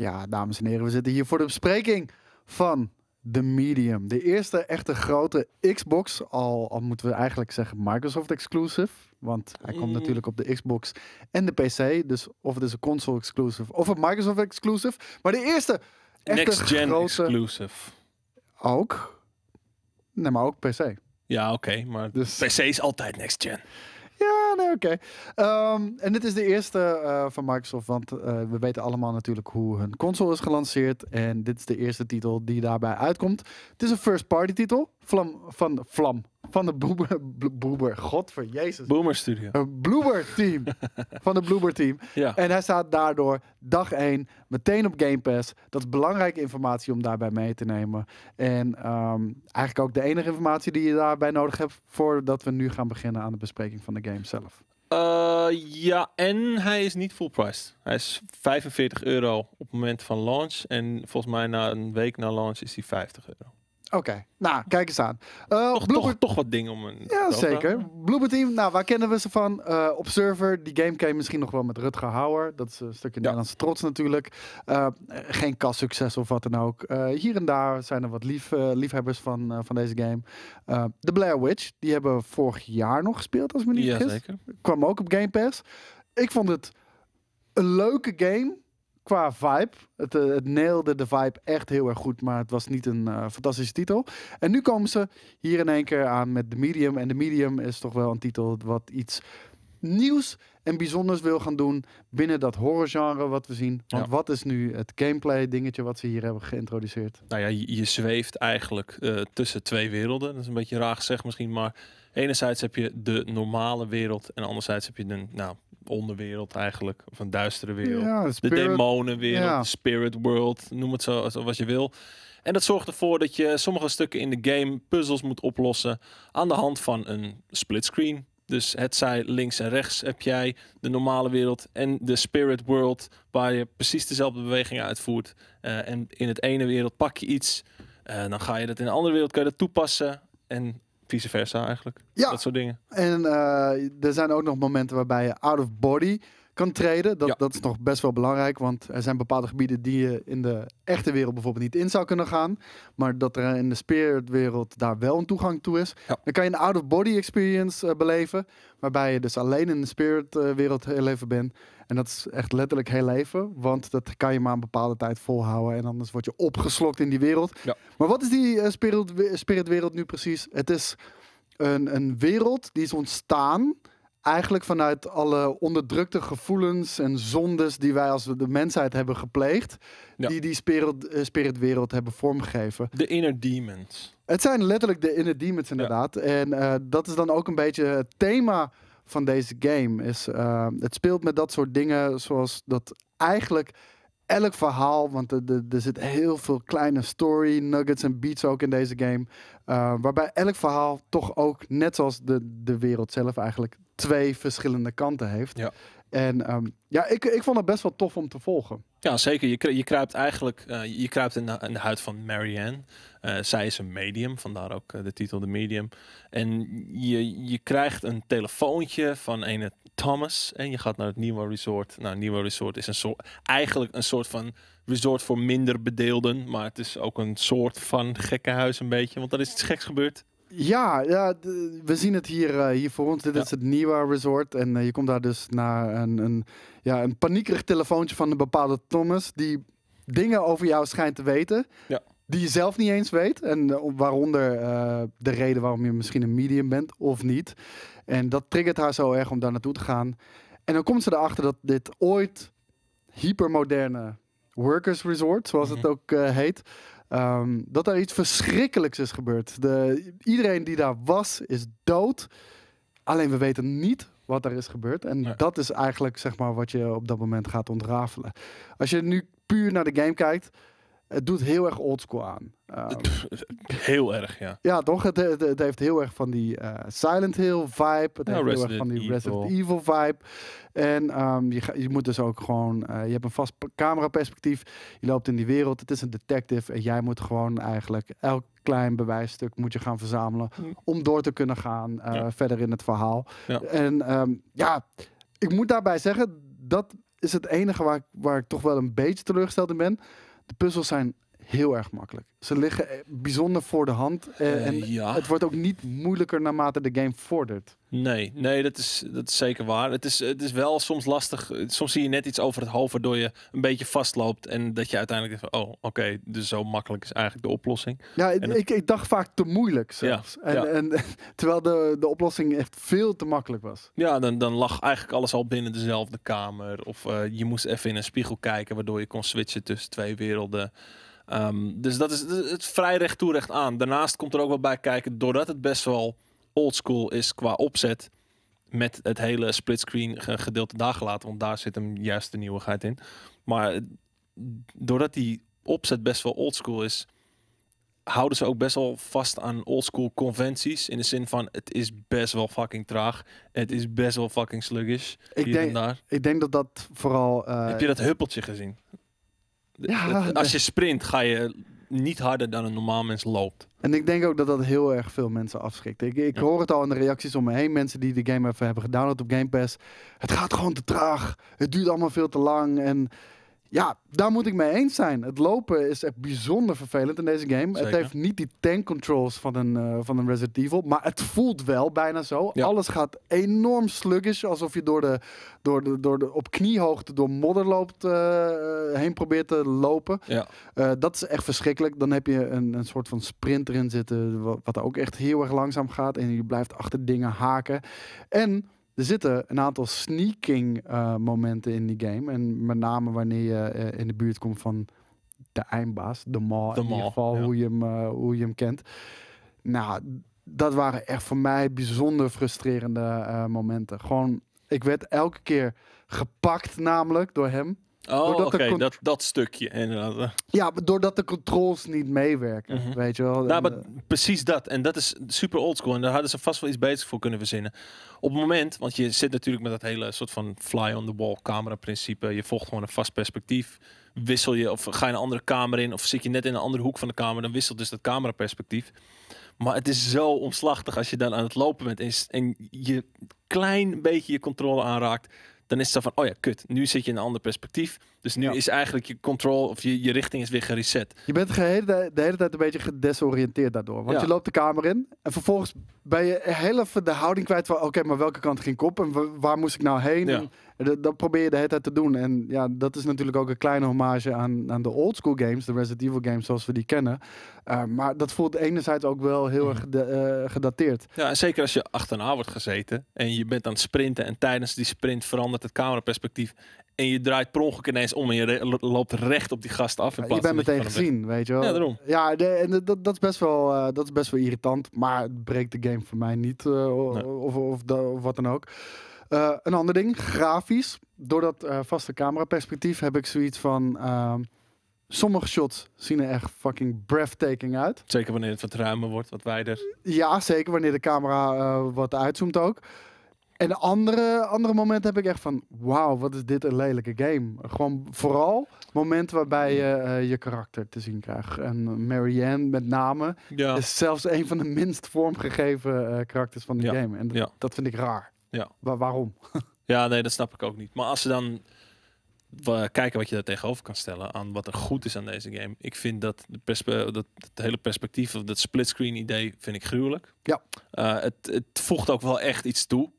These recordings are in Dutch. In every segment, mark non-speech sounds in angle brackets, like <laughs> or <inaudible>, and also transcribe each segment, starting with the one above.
Ja, dames en heren, we zitten hier voor de bespreking van de Medium. De eerste echte grote Xbox, al, moeten we eigenlijk zeggen Microsoft exclusive. Want hij komt mm. natuurlijk op de Xbox en de PC. Dus of het is een console exclusive of een Microsoft exclusive. Maar de eerste echte Next gen grote... exclusive. Ook. Nee, maar ook PC. Ja, oké. maar dus- PC is altijd next gen. Ja, nee, oké. Ehm, en dit is de eerste eh, van Microsoft, want eh, we weten allemaal natuurlijk hoe hun console is gelanceerd. En dit is de eerste titel die daarbij uitkomt. Het is een first-party titel. Vlam, van Vlam van de Boomer. godver jezus. Boomer Studio. Een Bloomer team <laughs> van de Bloomer team. Ja. En hij staat daardoor dag 1 meteen op Game Pass. Dat is belangrijke informatie om daarbij mee te nemen. En ehm, eigenlijk ook de enige informatie die je daarbij nodig hebt voordat we nu gaan beginnen aan de bespreking van de game zelf. Eh, ja, en hij is niet full price. Hij is 45 euro op het moment van launch. En volgens mij na een week na launch is hij 50 euro. Oké, nou, kijk eens aan. Uh, toch, toch, wat dingen om een... Ja, zeker. Bloober Team, nou, waar kennen we ze van? Uh, Observer, die game came misschien nog wel met Rutger Hauer. Dat is een stukje Nederlandse trots natuurlijk. Eh, geen kassucces of wat dan ook. hier en daar zijn er wat lief, liefhebbers van, van deze game. The Blair Witch, die hebben we vorig jaar nog gespeeld, als me niet Ja, zeker. Kwam ook op Game Pass. Ik vond het een leuke game qua vibe. Het, eh, het de vibe echt heel erg goed, maar het was niet een eh, fantastische titel. En nu komen ze hier in één keer aan met The Medium. En The Medium is toch wel een titel wat iets nieuws en bijzonders wil gaan doen binnen dat horrorgenre wat we zien. Want wat is nu het gameplay dingetje wat ze hier hebben geïntroduceerd? Nou ja, je, zweeft eigenlijk eh, tussen twee werelden. Dat is een beetje raar gezegd misschien, maar enerzijds heb je de normale wereld en anderzijds heb je een nou, onderwereld eigenlijk. van een duistere wereld. de, spirit, de demonenwereld, de spirit world, noem het zo, zo wat je wil. En dat zorgt ervoor dat je sommige stukken in de game puzzels moet oplossen aan de hand van een splitscreen. Dus het zij links en rechts heb jij de normale wereld en de spirit world, waar je precies dezelfde bewegingen uitvoert. Eh, en in het ene wereld pak je iets, uh, dan ga je dat in de andere wereld kunnen je dat toepassen. En vice versa eigenlijk. Ja. Dat soort dingen. En eh, er zijn ook nog momenten waarbij je out of body kan treden. Dat, dat is nog best wel belangrijk, want er zijn bepaalde gebieden die je in de echte wereld bijvoorbeeld niet in zou kunnen gaan. Maar dat er in de spiritwereld daar wel een toegang toe is. Dan kan je een out-of-body experience eh, beleven, waarbij je dus alleen in de spiritwereld heel even bent. En dat is echt letterlijk heel leven, want dat kan je maar een bepaalde tijd volhouden en anders word je opgeslokt in die wereld. Maar wat is die eh, spirit, spiritwereld nu precies? Het is een, een wereld die is ontstaan eigenlijk vanuit alle onderdrukte gevoelens en zondes die wij als de mensheid hebben gepleegd, die die spirit, eh, spiritwereld hebben vormgegeven. De inner demons. Het zijn letterlijk de inner demons inderdaad. En eh, dat is dan ook een beetje het thema van deze game. Is, eh, het speelt met dat soort dingen zoals dat eigenlijk elk verhaal, want er, zit heel veel kleine story nuggets en beats ook in deze game, waarbij elk verhaal toch ook, net zoals de, de wereld zelf eigenlijk, twee verschillende kanten heeft. Ja. En ehm, ja, ik, ik vond het best wel tof om te volgen. Ja, zeker. Je, je kruipt eigenlijk eh, je kruipt in de, huid van Marianne. Eh, zij is een medium, vandaar ook eh, de titel de medium. En je, je krijgt een telefoontje van een Thomas en je gaat naar het Nieuwe Resort. Nou, Nieuwe Resort is een soort, eigenlijk een soort van resort voor minder bedeelden, maar het is ook een soort van gekkenhuis een beetje, want dan is iets geks gebeurd. Ja, ja we zien het hier, eh, hier voor ons. Dit is het Niwa Resort. En eh, je komt daar dus naar een, een, ja, een paniekerig telefoontje van een bepaalde Thomas. Die dingen over jou schijnt te weten. Die je zelf niet eens weet. En eh, waaronder de reden waarom je misschien een medium bent of niet. En dat triggert haar zo erg om daar naartoe te gaan. En dan komt ze erachter dat dit ooit hypermoderne workers resort, zoals mhm. het ook heet, Ehm, dat er iets verschrikkelijks is gebeurd. De, iedereen die daar was, is dood. Alleen we weten niet wat er is gebeurd. En dat is eigenlijk zeg maar, wat je op dat moment gaat ontrafelen. Als je nu puur naar de game kijkt, het doet heel erg oldschool aan. Ehm, <laughs> heel erg, ja. Ja, toch? Het, het, heeft heel erg van die eh, Silent Hill vibe. Het heeft heel erg van die Evil. Resident Evil vibe. En ehm, je, je moet dus ook gewoon... Eh, je hebt een vast cameraperspectief. Je loopt in die wereld. Het is een detective. En jij moet gewoon eigenlijk elk klein bewijsstuk moet je gaan verzamelen... Hm. om door te kunnen gaan eh, verder in het verhaal. En ehm, ja, ik moet daarbij zeggen... dat is het enige waar, waar ik toch wel een beetje teleurgesteld in ben de puzzels zijn heel erg makkelijk. Ze liggen eh, bijzonder voor de hand. Eh, eh, en ja. het wordt ook niet moeilijker naarmate de game vordert. Nee, nee dat, is, dat is zeker waar. Het is, het is wel soms lastig. Soms zie je net iets over het hoofd waardoor je een beetje vastloopt. En dat je uiteindelijk denkt van, oh, oké, dus zo makkelijk is eigenlijk de oplossing. Ja, ik, ik dacht vaak te moeilijk zelfs. en, en, <laughs> terwijl de, de oplossing echt veel te makkelijk was. Ja, dan, dan lag eigenlijk alles al binnen dezelfde kamer. Of je moest even in een spiegel kijken waardoor je kon switchen tussen twee werelden. Ehm, dus dat is, het vrij recht toerecht aan. Daarnaast komt er ook wel bij kijken, doordat het best wel oldschool is qua opzet, met het hele splitscreen gedeelte daar gelaten, want daar zit hem juist de nieuwigheid in. Maar eh, doordat die opzet best wel oldschool is, houden ze ook best wel vast aan oldschool conventies. In de zin van, het is best wel fucking traag. Het is best wel fucking sluggish. Ik, denk, ik denk dat dat vooral... Eh, Heb je dat huppeltje gezien? ja, als je sprint ga je niet harder dan een normaal mens loopt. En ik denk ook dat dat heel erg veel mensen afschrikt. Ik, ik hoor het al in de reacties om me heen. Mensen die de game even hebben gedownload op Game Pass. Het gaat gewoon te traag. Het duurt allemaal veel te lang. En ja, daar moet ik mee eens zijn. Het lopen is echt bijzonder vervelend in deze game. Het heeft niet die tank controls van een, eh, van een Resident Evil, maar het voelt wel bijna zo. Alles gaat enorm sluggish, alsof je door de, door de, door de, op kniehoogte door modder loopt, eh, heen probeert te lopen. Ja. Eh, dat is echt verschrikkelijk. Dan heb je een, een soort van sprint erin zitten, wat ook echt heel erg langzaam gaat. En je blijft achter dingen haken. En er zitten een aantal sneaking eh, momenten in die game. En met name wanneer je eh, in de buurt komt van de eindbaas, de mall, in ieder geval hoe, je hem, eh, hoe je hem kent. Nou, dat waren echt voor mij bijzonder frustrerende momenten. Gewoon, ik werd elke keer gepakt namelijk door hem. Oh, oké, dat, dat stukje inderdaad. Ja, doordat de controls niet meewerken, mhm. weet je wel. Nou, eh, precies dat. En dat is super oldschool. En daar hadden ze vast wel iets bezig voor kunnen verzinnen. Op het moment, want je zit natuurlijk met dat hele soort van fly-on-the-wall camera principe. Je volgt gewoon een vast perspectief. Wissel je, of ga je een andere kamer in, of zit je net in een andere hoek van de kamer. Dan wisselt dus dat cameraperspectief. Maar het is zo omslachtig als je dan aan het lopen bent en je, en je klein beetje je controle aanraakt dan is het van, oh ja, kut, nu zit je in een ander perspectief. Dus nu is eigenlijk je control of je, je richting is weer gereset. Je bent de hele, de, hele tijd een beetje gedesoriënteerd daardoor. Want je loopt de kamer in en vervolgens ben je heel even de houding kwijt van, oké, maar welke kant ging ik op en waar moest ik nou heen? Ja dat, probeer je de hele tijd te doen. En ja, dat is natuurlijk ook een kleine hommage aan, aan de old school games, de Resident Evil games zoals we die kennen. Eh, maar dat voelt enerzijds ook wel heel erg eh, gedateerd. Ja, en zeker als je achterna wordt gezeten en je bent aan het sprinten en tijdens die sprint verandert het cameraperspectief en je draait per ongeluk ineens om en je loopt recht op die gast af. In plaats je bent meteen gezien, weet je wel. Ja, daarom. Ja, dat, dat, is best wel, eh, dat is best wel irritant, maar het breekt de game voor mij niet of, of, of, wat dan ook. Eh, een ander ding, grafisch. Door dat uh, vaste cameraperspectief heb ik zoiets van... Ehm, sommige shots zien er echt fucking breathtaking uit. Zeker wanneer het wat ruimer wordt, wat wijder. Ja, zeker wanneer de camera eh, wat uitzoomt ook. En andere, andere momenten heb ik echt van... Wauw, wat is dit een lelijke game. Gewoon vooral momenten waarbij je je karakter te zien krijgt. En Marianne met name is zelfs een van de minst vormgegeven uh, karakters van de game. En dat vind ik raar. Ja. waarom? <laughs> ja, nee, dat snap ik ook niet. Maar als ze dan kijken wat je daar tegenover kan stellen aan wat er goed is aan deze game. Ik vind dat, het hele perspectief of dat splitscreen idee vind ik gruwelijk. Ja. Eh, het, het voegt ook wel echt iets toe.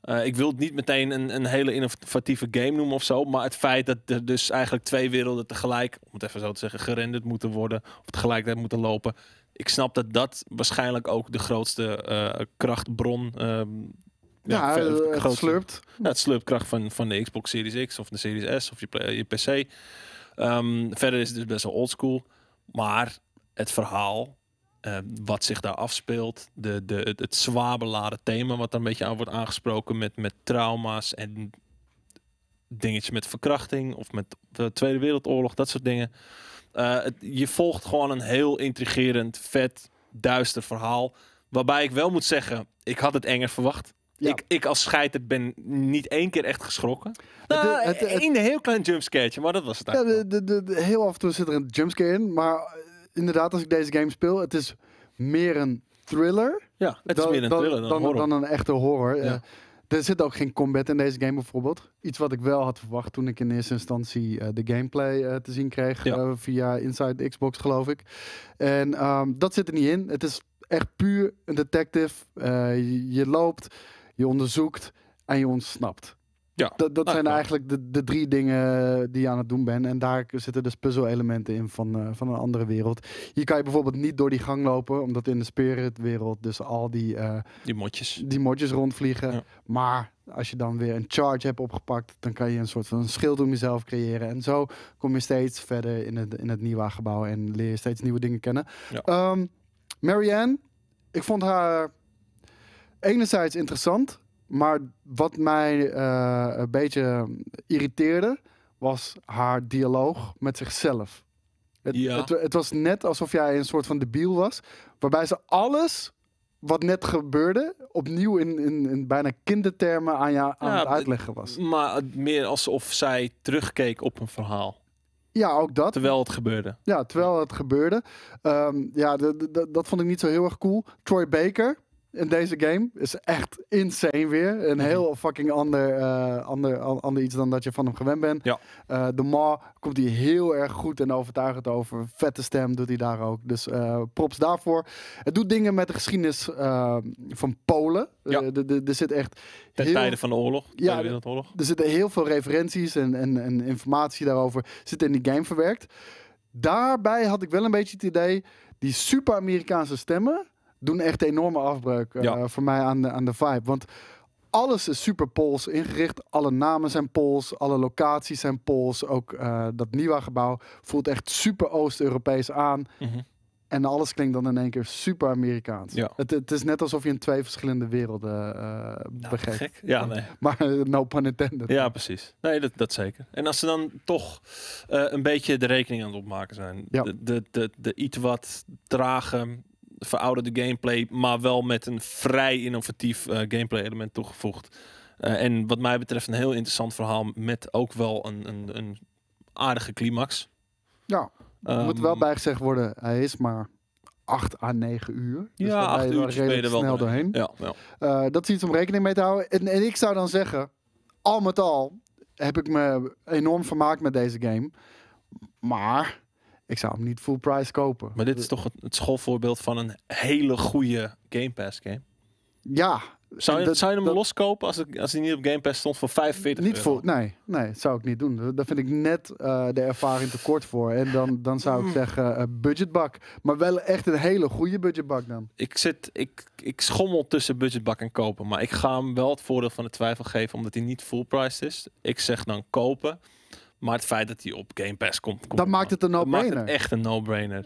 Eh, ik wil het niet meteen een, een hele innovatieve game noemen of zo. Maar het feit dat er dus eigenlijk twee werelden tegelijk, om het even zo te zeggen, gerenderd moeten worden. Of tegelijkertijd moeten lopen. Ik snap dat dat waarschijnlijk ook de grootste eh, krachtbron ehm, ja, het, groot, slurpt. het slurpt van, van de Xbox Series X of de Series S of je, je PC. Ehm, verder is het dus best wel oldschool. Maar het verhaal, eh, wat zich daar afspeelt, de, de, het, het zwaar beladen thema wat er een beetje aan wordt aangesproken met, met trauma's en dingetje met verkrachting of met de eh, Tweede Wereldoorlog, dat soort dingen. Eh, je volgt gewoon een heel intrigerend, vet, duister verhaal. Waarbij ik wel moet zeggen, ik had het enger verwacht. Ik, ik als scheiter ben niet één keer echt geschrokken. Nou, in een heel klein jumpscare, maar dat was het eigenlijk. Ja, de, de, heel af en toe zit er een jumpscare in. Maar eh, inderdaad, als ik deze game speel, het is meer een thriller. Ja, het dan, is meer een thriller dan, dan, dan een echte horror. Ja. Eh, er zit ook geen combat in deze game bijvoorbeeld. Iets wat ik wel had verwacht toen ik in eerste instantie eh, de gameplay te zien kreeg. via Inside Xbox geloof ik. En ehm, dat zit er niet in. Het is echt puur een detective. je loopt je onderzoekt en je ontsnapt. Ja, dat, dat nou, zijn eigenlijk de, de drie dingen die je aan het doen bent. En daar zitten dus puzzelelementen in van, eh, van een andere wereld. Hier kan je bijvoorbeeld niet door die gang lopen, omdat in de spiritwereld dus al die, uh, die, motjes. die motjes rondvliegen. Maar als je dan weer een charge hebt opgepakt, dan kan je een soort van schild om jezelf creëren. En zo kom je steeds verder in het, in het nieuwe gebouw en leer je steeds nieuwe dingen kennen. Ja. Ehm, Marianne, ik vond haar enerzijds interessant, maar wat mij eh, een beetje irriteerde, was haar dialoog met zichzelf. Het, het, was net alsof jij een soort van debiel was, waarbij ze alles wat net gebeurde, opnieuw in, in, bijna kindertermen aan, jou, aan het uitleggen was. Maar meer alsof zij terugkeek op een verhaal. Ja, ook dat. Terwijl het gebeurde. Ja, terwijl het gebeurde. Ehm, ja, dat vond ik niet zo heel erg cool. Troy Baker, in deze game. Is echt insane weer. Een mhm. heel fucking ander, eh, ander, ander iets dan dat je van hem gewend bent. Ja. Eh, de Ma komt hier heel erg goed en overtuigend over. Vette stem doet hij daar ook. Dus eh, props daarvoor. Het doet dingen met de geschiedenis van Polen. Ja. er zit echt. Ten van de oorlog. Ja, Er zitten heel veel referenties en, en, en informatie daarover. Zit in die game verwerkt. Daarbij had ik wel een beetje het idee. Die super-Amerikaanse stemmen doen echt enorme afbreuk eh, voor mij aan de, aan de vibe. Want alles is super Pools ingericht. Alle namen zijn Pools, alle locaties zijn Pools. Ook eh, dat nieuwe gebouw voelt echt super Oost-Europees aan. Mhm. En alles klinkt dan in één keer super Amerikaans. Ja. Het, het, is net alsof je in twee verschillende werelden uh, Ja, nee. <laughs> Maar no pun intended. Ja, precies. Nee, dat, dat zeker. En als ze dan toch een beetje de rekening aan het opmaken zijn. Ja. De, de, de, de iets wat dragen verouderde gameplay, maar wel met een vrij innovatief eh, gameplay element toegevoegd. Eh, en wat mij betreft een heel interessant verhaal met ook wel een, een, een aardige climax. Ja, moet wel ehm, bijgezegd worden, hij is maar 8 à 9 uur. Dus ja, 8 uur snel doorheen. Ja, ja. Eh, dat is iets om rekening mee te houden. en ik zou dan zeggen, al met al heb ik me enorm vermaakt met deze game. Maar ik zou hem niet full price kopen. Maar dit is toch het schoolvoorbeeld van een hele goede Game Pass game? Ja. Zou je, dat, zou je hem dat, loskopen als, als hij niet op Game Pass stond voor 45 niet euro? Voor, nee, nee, dat zou ik niet doen. Daar vind ik net eh, de ervaring te kort voor. En dan, dan zou ik mm. zeggen eh, budgetbak. Maar wel echt een hele goede budgetbak dan. Ik, zit, ik, ik schommel tussen budgetbak en kopen. Maar ik ga hem wel het voordeel van de twijfel geven omdat hij niet full price is. Ik zeg dan kopen. Maar het feit dat hij op Game Pass komt, komt dat maakt het een no-brainer. Echt een no-brainer.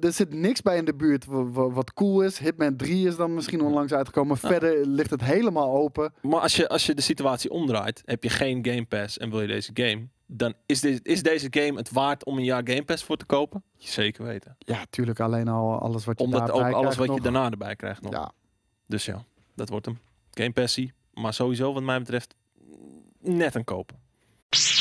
Er zit niks bij in de buurt wat cool is. Hitman 3 is dan misschien onlangs uitgekomen. Verder ligt het helemaal open. Maar als je, als je de situatie omdraait, heb je geen Game Pass en wil je deze game, dan is, is deze game het waard om een jaar Game Pass voor te kopen? Zeker weten. Ja, tuurlijk. Alleen al alles wat je Omdat ook alles wat je daarna erbij krijgt nog. Ja. Dus ja, dat wordt hem. Game Passie. Maar sowieso wat mij betreft mm, net een kopen.